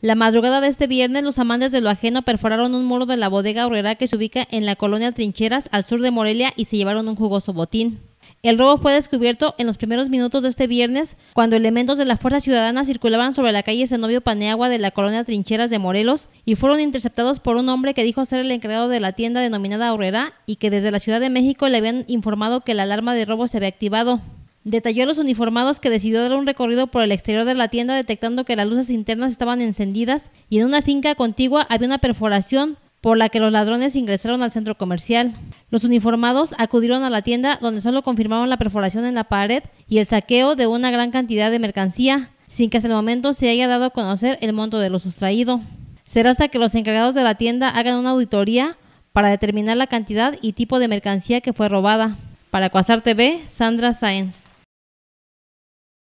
La madrugada de este viernes, los amantes de lo ajeno perforaron un muro de la bodega horrera que se ubica en la colonia Trincheras, al sur de Morelia, y se llevaron un jugoso botín. El robo fue descubierto en los primeros minutos de este viernes, cuando elementos de la Fuerza Ciudadana circulaban sobre la calle Zenobio Paneagua de la colonia Trincheras de Morelos y fueron interceptados por un hombre que dijo ser el encargado de la tienda denominada Horrera y que desde la Ciudad de México le habían informado que la alarma de robo se había activado. Detalló a los uniformados que decidió dar un recorrido por el exterior de la tienda detectando que las luces internas estaban encendidas y en una finca contigua había una perforación por la que los ladrones ingresaron al centro comercial. Los uniformados acudieron a la tienda donde solo confirmaron la perforación en la pared y el saqueo de una gran cantidad de mercancía, sin que hasta el momento se haya dado a conocer el monto de lo sustraído. Será hasta que los encargados de la tienda hagan una auditoría para determinar la cantidad y tipo de mercancía que fue robada. Para Cuasar TV, Sandra Sáenz.